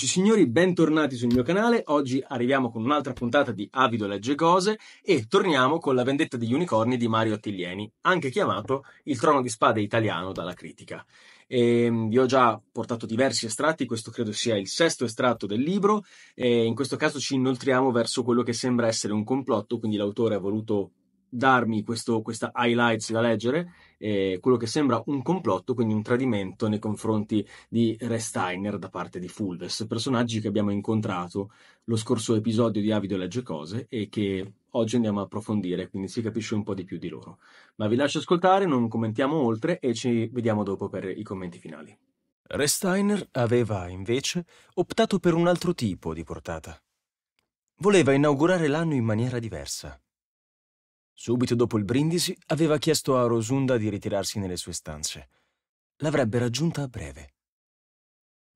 Eccoci signori, bentornati sul mio canale. Oggi arriviamo con un'altra puntata di Avido Legge Cose e torniamo con La vendetta degli unicorni di Mario Attiglieni, anche chiamato Il trono di spade italiano dalla critica. E ehm, vi ho già portato diversi estratti, questo credo sia il sesto estratto del libro e in questo caso ci inoltriamo verso quello che sembra essere un complotto, quindi l'autore ha voluto darmi questo, questa highlights da leggere, eh, quello che sembra un complotto, quindi un tradimento nei confronti di Restainer da parte di Fulves, personaggi che abbiamo incontrato lo scorso episodio di Avido Legge Cose e che oggi andiamo a approfondire, quindi si capisce un po' di più di loro. Ma vi lascio ascoltare, non commentiamo oltre e ci vediamo dopo per i commenti finali. Restainer aveva invece optato per un altro tipo di portata. Voleva inaugurare l'anno in maniera diversa Subito dopo il brindisi aveva chiesto a Rosunda di ritirarsi nelle sue stanze. L'avrebbe raggiunta a breve.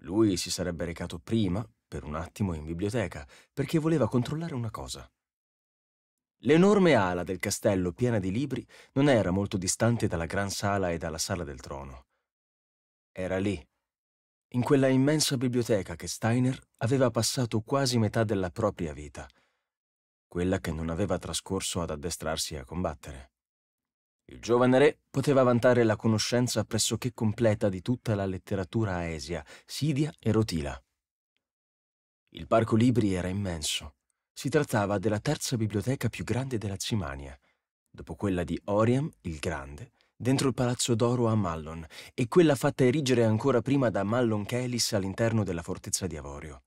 Lui si sarebbe recato prima, per un attimo, in biblioteca, perché voleva controllare una cosa. L'enorme ala del castello piena di libri non era molto distante dalla gran sala e dalla sala del trono. Era lì, in quella immensa biblioteca che Steiner aveva passato quasi metà della propria vita – quella che non aveva trascorso ad addestrarsi a combattere. Il giovane re poteva vantare la conoscenza pressoché completa di tutta la letteratura aesia, Sidia e Rotila. Il parco libri era immenso. Si trattava della terza biblioteca più grande della Cimania, dopo quella di Oriam il Grande, dentro il Palazzo d'Oro a Mallon e quella fatta erigere ancora prima da Mallon Chelis all'interno della fortezza di Avorio.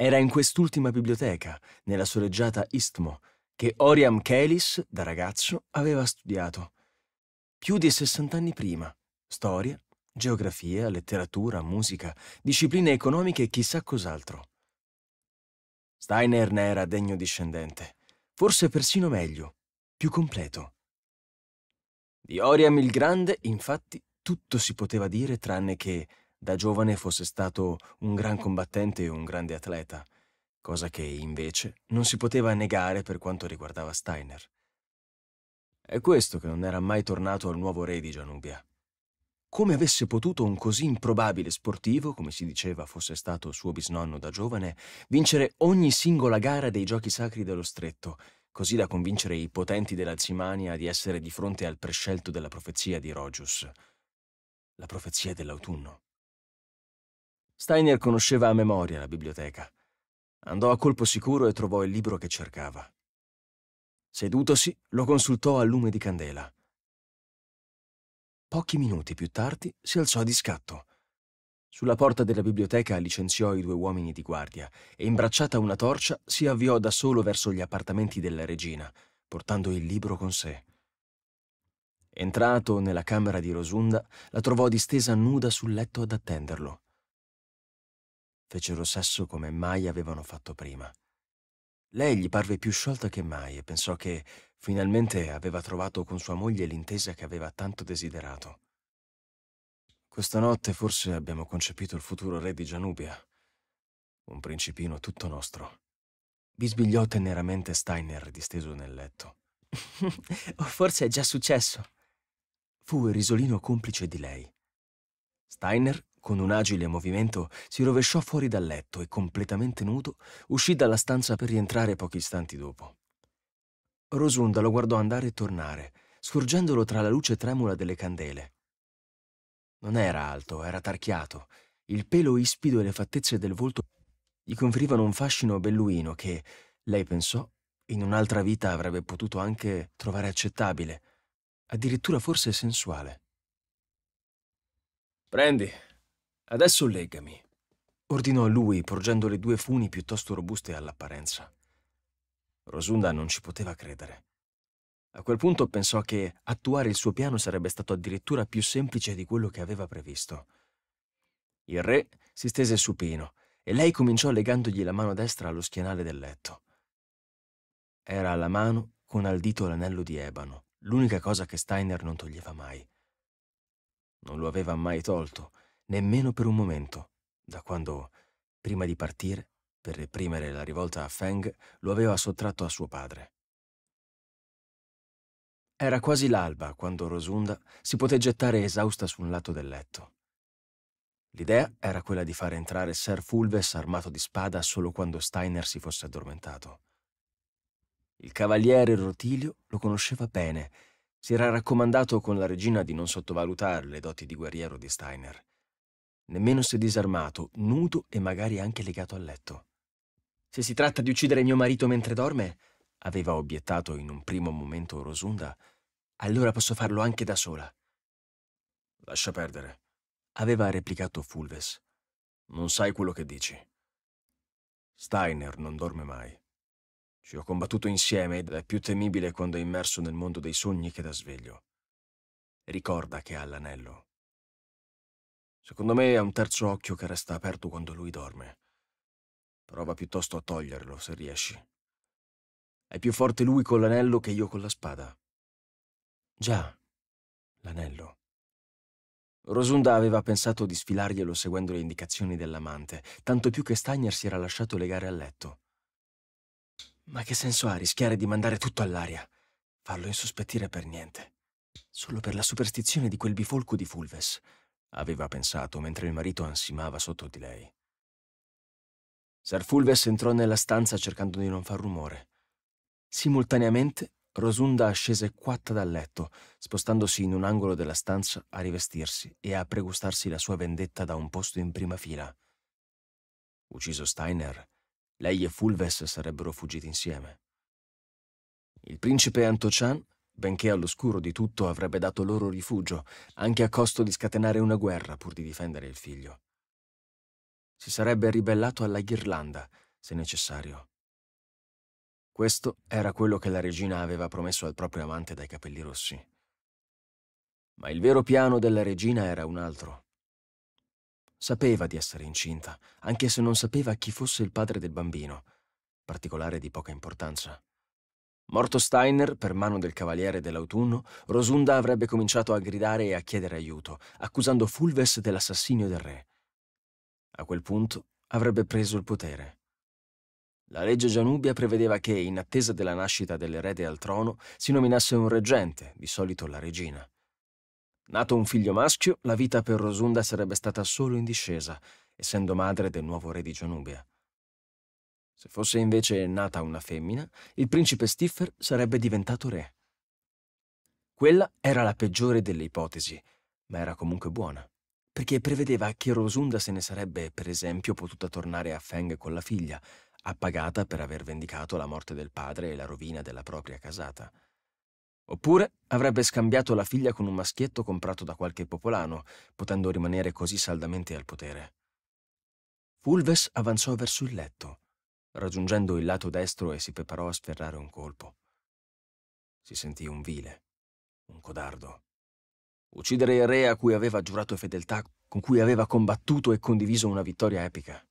Era in quest'ultima biblioteca, nella soleggiata Istmo, che Oriam Kelis, da ragazzo, aveva studiato. Più di 60 anni prima, storia, geografia, letteratura, musica, discipline economiche e chissà cos'altro. Steiner ne era degno discendente, forse persino meglio, più completo. Di Oriam il Grande, infatti, tutto si poteva dire tranne che da giovane fosse stato un gran combattente e un grande atleta, cosa che invece non si poteva negare per quanto riguardava Steiner. È questo che non era mai tornato al nuovo re di Gianubia. Come avesse potuto un così improbabile sportivo, come si diceva fosse stato suo bisnonno da giovane, vincere ogni singola gara dei giochi sacri dello stretto, così da convincere i potenti dell'Alzimania di essere di fronte al prescelto della profezia di Rogius, la profezia dell'autunno. Steiner conosceva a memoria la biblioteca. Andò a colpo sicuro e trovò il libro che cercava. Sedutosi, lo consultò al lume di candela. Pochi minuti più tardi si alzò di scatto. Sulla porta della biblioteca licenziò i due uomini di guardia e, imbracciata una torcia, si avviò da solo verso gli appartamenti della regina, portando il libro con sé. Entrato nella camera di Rosunda, la trovò distesa nuda sul letto ad attenderlo fecero sesso come mai avevano fatto prima. Lei gli parve più sciolta che mai e pensò che finalmente aveva trovato con sua moglie l'intesa che aveva tanto desiderato. Questa notte forse abbiamo concepito il futuro re di Gianubia, un principino tutto nostro. Bisbigliò teneramente Steiner disteso nel letto. o forse è già successo. Fu il risolino complice di lei. Steiner con un agile movimento si rovesciò fuori dal letto e, completamente nudo, uscì dalla stanza per rientrare pochi istanti dopo. Rosunda lo guardò andare e tornare, scorgendolo tra la luce tremula delle candele. Non era alto, era tarchiato. Il pelo ispido e le fattezze del volto gli conferivano un fascino belluino che, lei pensò, in un'altra vita avrebbe potuto anche trovare accettabile, addirittura forse sensuale. Prendi, Adesso legami, ordinò lui, porgendo le due funi piuttosto robuste all'apparenza. Rosunda non ci poteva credere. A quel punto pensò che attuare il suo piano sarebbe stato addirittura più semplice di quello che aveva previsto. Il re si stese supino e lei cominciò legandogli la mano destra allo schienale del letto. Era la mano con al dito l'anello di ebano, l'unica cosa che Steiner non toglieva mai. Non lo aveva mai tolto, nemmeno per un momento, da quando, prima di partire, per reprimere la rivolta a Feng, lo aveva sottratto a suo padre. Era quasi l'alba quando Rosunda si poté gettare esausta su un lato del letto. L'idea era quella di far entrare Sir Fulves armato di spada solo quando Steiner si fosse addormentato. Il cavaliere Rotilio lo conosceva bene, si era raccomandato con la regina di non sottovalutare le doti di guerriero di Steiner nemmeno se disarmato, nudo e magari anche legato al letto. Se si tratta di uccidere mio marito mentre dorme, aveva obiettato in un primo momento Rosunda, allora posso farlo anche da sola. Lascia perdere, aveva replicato Fulves. Non sai quello che dici. Steiner non dorme mai. Ci ho combattuto insieme ed è più temibile quando è immerso nel mondo dei sogni che da sveglio. Ricorda che ha l'anello. Secondo me è un terzo occhio che resta aperto quando lui dorme. Prova piuttosto a toglierlo, se riesci. È più forte lui con l'anello che io con la spada. Già, l'anello. Rosunda aveva pensato di sfilarglielo seguendo le indicazioni dell'amante, tanto più che Steiner si era lasciato legare al letto. Ma che senso ha rischiare di mandare tutto all'aria? Farlo insospettire per niente. Solo per la superstizione di quel bifolco di Fulves aveva pensato mentre il marito ansimava sotto di lei. Sir Fulves entrò nella stanza cercando di non far rumore. Simultaneamente Rosunda scese quatta dal letto, spostandosi in un angolo della stanza a rivestirsi e a pregustarsi la sua vendetta da un posto in prima fila. Ucciso Steiner, lei e Fulves sarebbero fuggiti insieme. Il principe Antocian benché all'oscuro di tutto avrebbe dato loro rifugio, anche a costo di scatenare una guerra pur di difendere il figlio. Si sarebbe ribellato alla ghirlanda, se necessario. Questo era quello che la regina aveva promesso al proprio amante dai capelli rossi. Ma il vero piano della regina era un altro. Sapeva di essere incinta, anche se non sapeva chi fosse il padre del bambino, particolare di poca importanza. Morto Steiner, per mano del Cavaliere dell'Autunno, Rosunda avrebbe cominciato a gridare e a chiedere aiuto, accusando Fulves dell'assassinio del re. A quel punto avrebbe preso il potere. La legge Gianubia prevedeva che, in attesa della nascita dell'erede al trono, si nominasse un reggente, di solito la regina. Nato un figlio maschio, la vita per Rosunda sarebbe stata solo in discesa, essendo madre del nuovo re di Gianubia. Se fosse invece nata una femmina, il principe Stiffer sarebbe diventato re. Quella era la peggiore delle ipotesi, ma era comunque buona, perché prevedeva che Rosunda se ne sarebbe, per esempio, potuta tornare a Feng con la figlia, appagata per aver vendicato la morte del padre e la rovina della propria casata. Oppure avrebbe scambiato la figlia con un maschietto comprato da qualche popolano, potendo rimanere così saldamente al potere. Fulves avanzò verso il letto raggiungendo il lato destro e si preparò a sferrare un colpo. Si sentì un vile, un codardo. Uccidere il re a cui aveva giurato fedeltà, con cui aveva combattuto e condiviso una vittoria epica.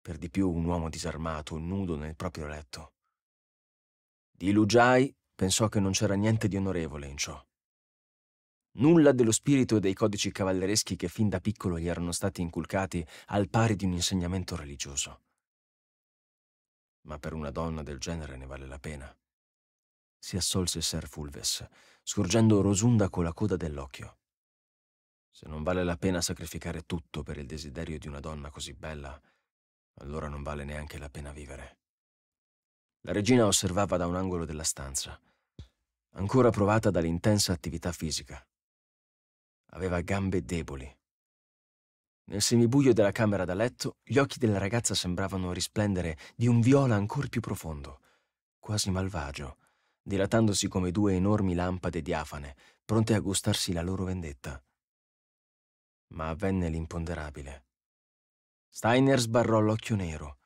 Per di più un uomo disarmato, nudo nel proprio letto. Di Lugiai pensò che non c'era niente di onorevole in ciò. Nulla dello spirito e dei codici cavallereschi che fin da piccolo gli erano stati inculcati al pari di un insegnamento religioso ma per una donna del genere ne vale la pena. Si assolse Ser Fulves, scorgendo Rosunda con la coda dell'occhio. Se non vale la pena sacrificare tutto per il desiderio di una donna così bella, allora non vale neanche la pena vivere. La regina osservava da un angolo della stanza, ancora provata dall'intensa attività fisica. Aveva gambe deboli, nel semibuio della camera da letto, gli occhi della ragazza sembravano risplendere di un viola ancora più profondo, quasi malvagio, dilatandosi come due enormi lampade diafane, pronte a gustarsi la loro vendetta. Ma avvenne l'imponderabile. Steiner sbarrò l'occhio nero.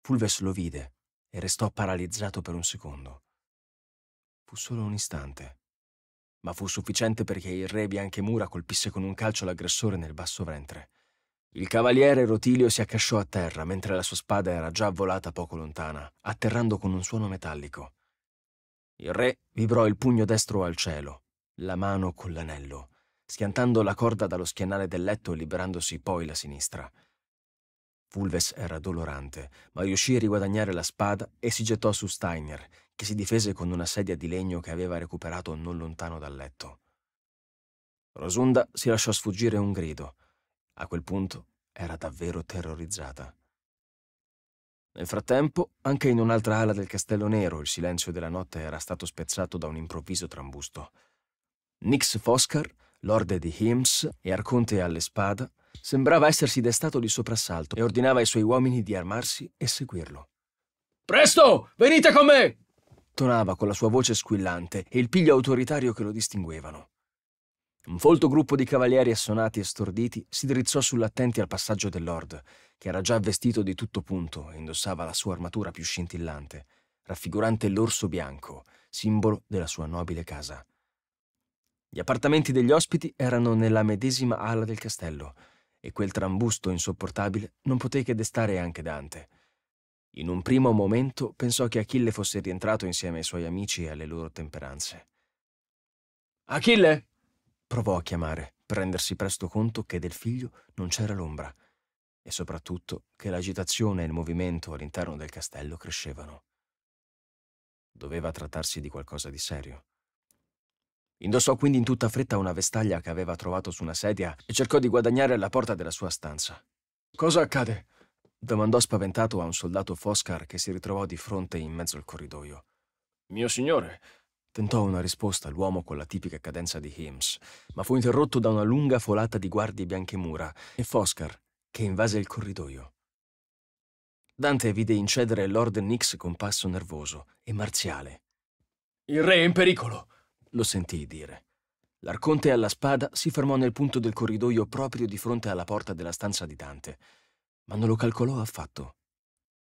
Fulves lo vide e restò paralizzato per un secondo. Fu solo un istante ma fu sufficiente perché il re Bianchemura colpisse con un calcio l'aggressore nel basso ventre. Il cavaliere Rotilio si accasciò a terra mentre la sua spada era già volata poco lontana, atterrando con un suono metallico. Il re vibrò il pugno destro al cielo, la mano con l'anello, schiantando la corda dallo schienale del letto e liberandosi poi la sinistra. Fulves era dolorante, ma riuscì a riguadagnare la spada e si gettò su Steiner, che si difese con una sedia di legno che aveva recuperato non lontano dal letto. Rosunda si lasciò sfuggire un grido. A quel punto era davvero terrorizzata. Nel frattempo, anche in un'altra ala del castello nero, il silenzio della notte era stato spezzato da un improvviso trambusto. Nix Foscar, lorde di Hims e arconte alle spada, sembrava essersi destato di soprassalto e ordinava ai suoi uomini di armarsi e seguirlo. Presto, venite con me! tonava con la sua voce squillante e il piglio autoritario che lo distinguevano. Un folto gruppo di cavalieri assonati e storditi si drizzò sull'attenti al passaggio del Lord, che era già vestito di tutto punto e indossava la sua armatura più scintillante, raffigurante l'orso bianco, simbolo della sua nobile casa. Gli appartamenti degli ospiti erano nella medesima ala del castello, e quel trambusto insopportabile non poté che destare anche Dante. In un primo momento pensò che Achille fosse rientrato insieme ai suoi amici e alle loro temperanze. Achille! provò a chiamare, per rendersi presto conto che del figlio non c'era l'ombra e soprattutto che l'agitazione e il movimento all'interno del castello crescevano. Doveva trattarsi di qualcosa di serio. Indossò quindi in tutta fretta una vestaglia che aveva trovato su una sedia e cercò di guadagnare la porta della sua stanza. Cosa accade? Domandò spaventato a un soldato Foscar che si ritrovò di fronte in mezzo al corridoio. Mio signore, Tentò una risposta l'uomo con la tipica cadenza di Hims, ma fu interrotto da una lunga folata di guardie bianche mura e Foscar, che invase il corridoio. Dante vide incedere Lord Nix con passo nervoso e marziale. Il re è in pericolo, lo sentì dire. L'arconte alla spada si fermò nel punto del corridoio proprio di fronte alla porta della stanza di Dante ma non lo calcolò affatto.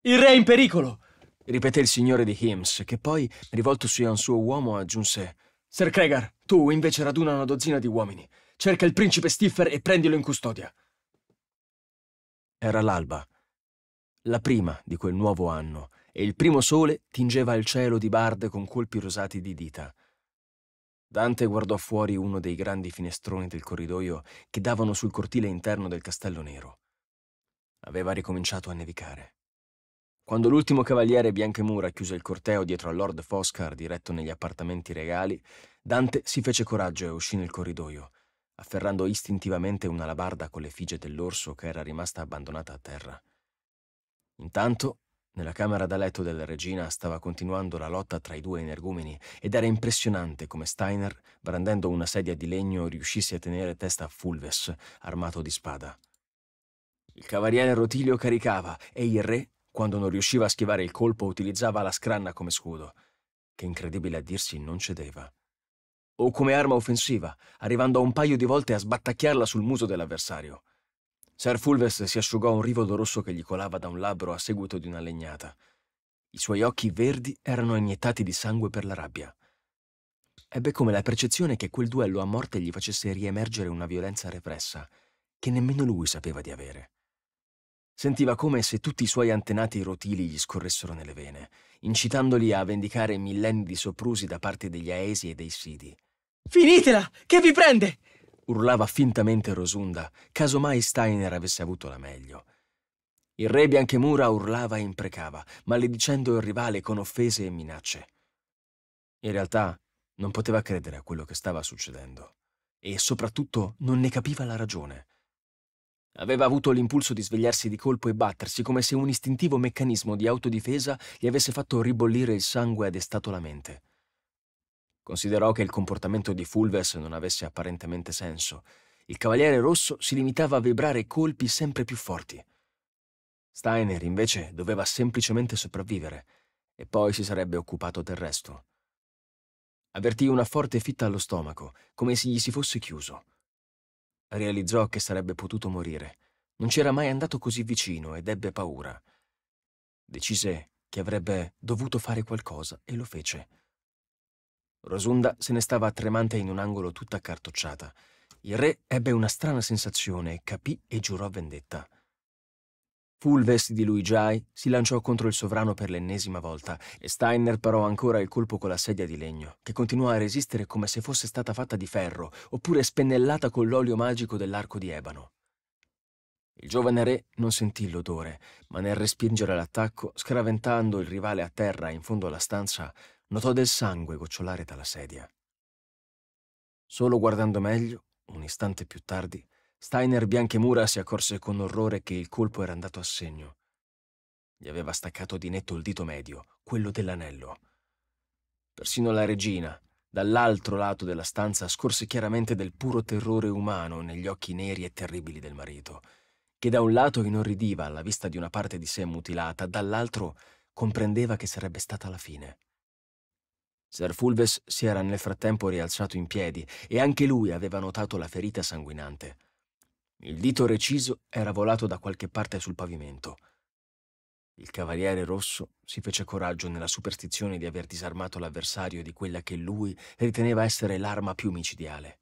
Il re è in pericolo! ripeté il signore di Hims, che poi, rivoltosi a un suo uomo, aggiunse Sir Kregar, tu invece raduna una dozzina di uomini. Cerca il principe Stiffer e prendilo in custodia. Era l'alba, la prima di quel nuovo anno, e il primo sole tingeva il cielo di barde con colpi rosati di dita. Dante guardò fuori uno dei grandi finestroni del corridoio che davano sul cortile interno del castello nero aveva ricominciato a nevicare. Quando l'ultimo cavaliere Bianchemura chiuse il corteo dietro a Lord Foscar diretto negli appartamenti regali, Dante si fece coraggio e uscì nel corridoio, afferrando istintivamente una labarda con l'effigie dell'orso che era rimasta abbandonata a terra. Intanto, nella camera da letto della regina stava continuando la lotta tra i due energumeni ed era impressionante come Steiner, brandendo una sedia di legno, riuscisse a tenere testa a Fulves, armato di spada. Il cavaliere Rotilio caricava e il re, quando non riusciva a schivare il colpo, utilizzava la scranna come scudo, che incredibile a dirsi non cedeva. O come arma offensiva, arrivando un paio di volte a sbattacchiarla sul muso dell'avversario. Sir Fulves si asciugò un rivolo rosso che gli colava da un labbro a seguito di una legnata. I suoi occhi verdi erano iniettati di sangue per la rabbia. Ebbe come la percezione che quel duello a morte gli facesse riemergere una violenza repressa, che nemmeno lui sapeva di avere. Sentiva come se tutti i suoi antenati rotili gli scorressero nelle vene, incitandoli a vendicare millenni di soprusi da parte degli Aesi e dei Sidi. Finitela! Che vi prende? urlava fintamente Rosunda, caso mai Steiner avesse avuto la meglio. Il re Bianchemura urlava e imprecava, maledicendo il rivale con offese e minacce. In realtà non poteva credere a quello che stava succedendo e soprattutto non ne capiva la ragione. Aveva avuto l'impulso di svegliarsi di colpo e battersi, come se un istintivo meccanismo di autodifesa gli avesse fatto ribollire il sangue ed estato la mente. Considerò che il comportamento di Fulves non avesse apparentemente senso. Il cavaliere rosso si limitava a vibrare colpi sempre più forti. Steiner, invece, doveva semplicemente sopravvivere, e poi si sarebbe occupato del resto. Avvertì una forte fitta allo stomaco, come se gli si fosse chiuso. Realizzò che sarebbe potuto morire. Non c'era mai andato così vicino ed ebbe paura. Decise che avrebbe dovuto fare qualcosa e lo fece. Rosunda se ne stava tremante in un angolo tutta accartocciata. Il re ebbe una strana sensazione, capì e giurò vendetta. Fulvesti di Luigiai si lanciò contro il sovrano per l'ennesima volta e Steiner parò ancora il colpo con la sedia di legno, che continuò a resistere come se fosse stata fatta di ferro oppure spennellata con l'olio magico dell'arco di ebano. Il giovane re non sentì l'odore, ma nel respingere l'attacco, scaraventando il rivale a terra in fondo alla stanza, notò del sangue gocciolare dalla sedia. Solo guardando meglio, un istante più tardi, Steiner Bianchemura si accorse con orrore che il colpo era andato a segno. Gli aveva staccato di netto il dito medio, quello dell'anello. Persino la regina, dall'altro lato della stanza, scorse chiaramente del puro terrore umano negli occhi neri e terribili del marito, che da un lato inorridiva alla vista di una parte di sé mutilata, dall'altro comprendeva che sarebbe stata la fine. Ser Fulves si era nel frattempo rialzato in piedi e anche lui aveva notato la ferita sanguinante. Il dito reciso era volato da qualche parte sul pavimento. Il cavaliere rosso si fece coraggio nella superstizione di aver disarmato l'avversario di quella che lui riteneva essere l'arma più micidiale.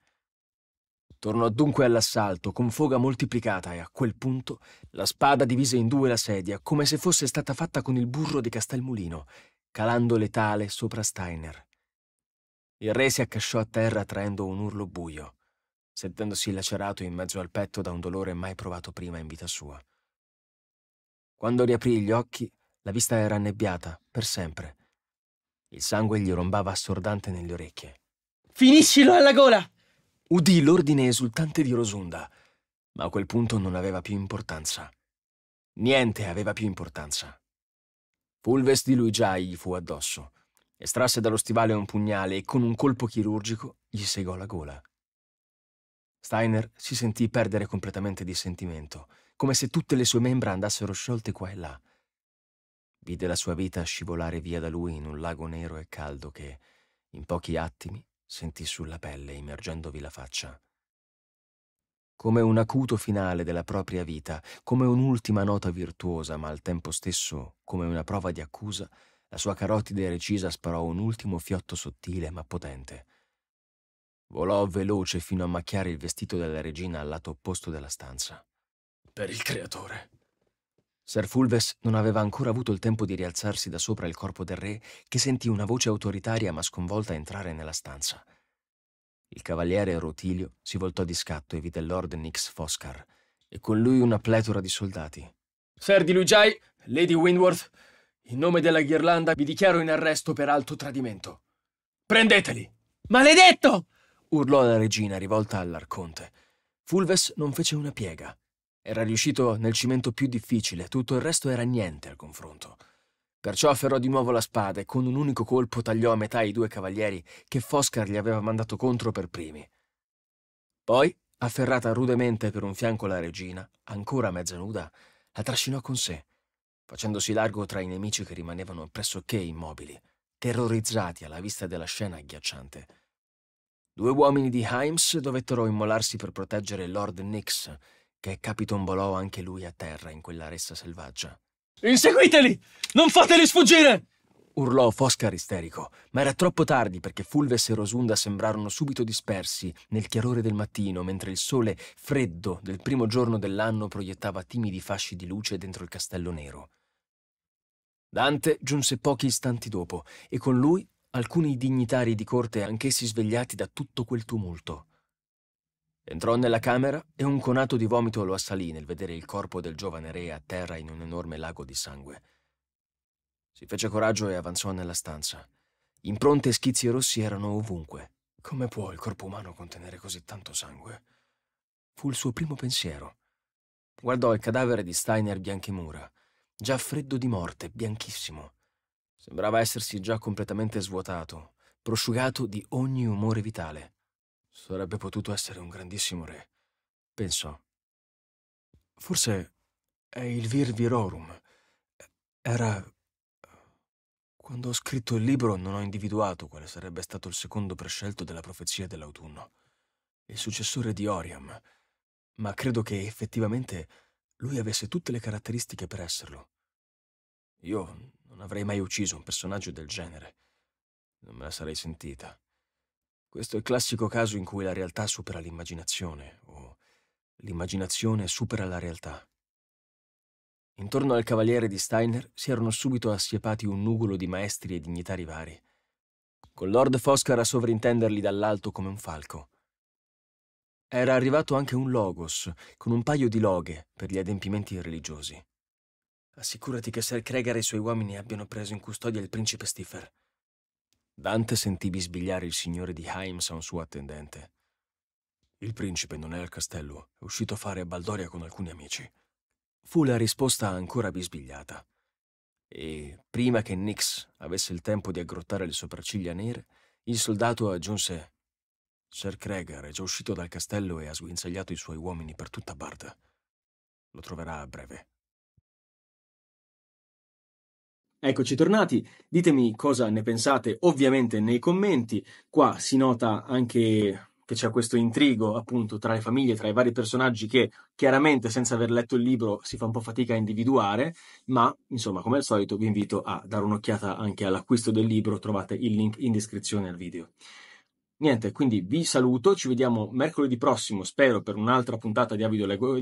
Tornò dunque all'assalto con foga moltiplicata e a quel punto la spada divise in due la sedia come se fosse stata fatta con il burro di Castelmulino, calando letale sopra Steiner. Il re si accasciò a terra traendo un urlo buio sentendosi lacerato in mezzo al petto da un dolore mai provato prima in vita sua. Quando riaprì gli occhi, la vista era annebbiata, per sempre. Il sangue gli rombava assordante nelle orecchie. Finiscilo alla gola! Udì l'ordine esultante di Rosunda, ma a quel punto non aveva più importanza. Niente aveva più importanza. Fulves di Luigiai gli fu addosso, estrasse dallo stivale un pugnale e con un colpo chirurgico gli segò la gola. Steiner si sentì perdere completamente di sentimento, come se tutte le sue membra andassero sciolte qua e là. Vide la sua vita scivolare via da lui in un lago nero e caldo che, in pochi attimi, sentì sulla pelle, immergendovi la faccia. Come un acuto finale della propria vita, come un'ultima nota virtuosa, ma al tempo stesso come una prova di accusa, la sua carotide recisa sparò un ultimo fiotto sottile ma potente. Volò veloce fino a macchiare il vestito della regina al lato opposto della stanza. Per il creatore. Ser Fulves non aveva ancora avuto il tempo di rialzarsi da sopra il corpo del re che sentì una voce autoritaria ma sconvolta entrare nella stanza. Il cavaliere Rotilio si voltò di scatto e vide Lord Nix Foscar e con lui una pletora di soldati. Ser di Lugiai, Lady Windworth, in nome della ghirlanda vi dichiaro in arresto per alto tradimento. Prendeteli! Maledetto! urlò la regina rivolta all'arconte. Fulves non fece una piega. Era riuscito nel cimento più difficile, tutto il resto era niente al confronto. Perciò afferrò di nuovo la spada e con un unico colpo tagliò a metà i due cavalieri che Foscar gli aveva mandato contro per primi. Poi, afferrata rudemente per un fianco la regina, ancora mezza nuda, la trascinò con sé, facendosi largo tra i nemici che rimanevano pressoché immobili, terrorizzati alla vista della scena agghiacciante. Due uomini di Himes dovettero immolarsi per proteggere Lord Nix, che capitombolò anche lui a terra in quella ressa selvaggia. Inseguiteli! Non fateli sfuggire! Urlò Foscar isterico, ma era troppo tardi perché Fulves e Rosunda sembrarono subito dispersi nel chiarore del mattino, mentre il sole freddo del primo giorno dell'anno proiettava timidi fasci di luce dentro il castello nero. Dante giunse pochi istanti dopo e con lui alcuni dignitari di corte anch'essi svegliati da tutto quel tumulto. Entrò nella camera e un conato di vomito lo assalì nel vedere il corpo del giovane re a terra in un enorme lago di sangue. Si fece coraggio e avanzò nella stanza. Impronte e schizzi rossi erano ovunque. Come può il corpo umano contenere così tanto sangue? Fu il suo primo pensiero. Guardò il cadavere di Steiner Bianchimura, già freddo di morte, bianchissimo Sembrava essersi già completamente svuotato, prosciugato di ogni umore vitale. Sarebbe potuto essere un grandissimo re, pensò. Forse è il vir virorum. Era... Quando ho scritto il libro non ho individuato quale sarebbe stato il secondo prescelto della profezia dell'autunno, il successore di Oriam, ma credo che effettivamente lui avesse tutte le caratteristiche per esserlo. Io non avrei mai ucciso un personaggio del genere. Non me la sarei sentita. Questo è il classico caso in cui la realtà supera l'immaginazione, o l'immaginazione supera la realtà. Intorno al cavaliere di Steiner si erano subito assiepati un nugolo di maestri e dignitari vari, con Lord Foscar a sovrintenderli dall'alto come un falco. Era arrivato anche un logos, con un paio di loghe per gli adempimenti religiosi. Assicurati che Sir Kregar e i suoi uomini abbiano preso in custodia il principe Stiffer. Dante sentì bisbigliare il signore di Himes a un suo attendente. Il principe non è al castello, è uscito a fare a Baldoria con alcuni amici. Fu la risposta ancora bisbigliata. E prima che Nix avesse il tempo di aggrottare le sopracciglia nere, il soldato aggiunse Sir Kregar è già uscito dal castello e ha sguinzagliato i suoi uomini per tutta Barda. Lo troverà a breve. Eccoci tornati, ditemi cosa ne pensate ovviamente nei commenti, qua si nota anche che c'è questo intrigo appunto tra le famiglie, tra i vari personaggi che chiaramente senza aver letto il libro si fa un po' fatica a individuare, ma insomma come al solito vi invito a dare un'occhiata anche all'acquisto del libro, trovate il link in descrizione al video. Niente, quindi vi saluto, ci vediamo mercoledì prossimo, spero per un'altra puntata di Avido Leggo.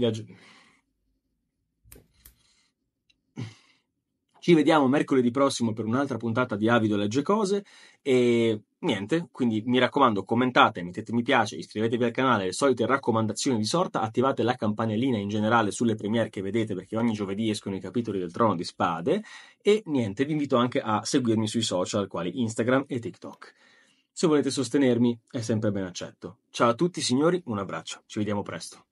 Ci vediamo mercoledì prossimo per un'altra puntata di Avido Legge Cose e niente, quindi mi raccomando commentate, mettete mi piace, iscrivetevi al canale, le solite raccomandazioni di sorta, attivate la campanellina in generale sulle premiere che vedete perché ogni giovedì escono i capitoli del Trono di Spade e niente, vi invito anche a seguirmi sui social quali Instagram e TikTok. Se volete sostenermi è sempre ben accetto. Ciao a tutti signori, un abbraccio, ci vediamo presto.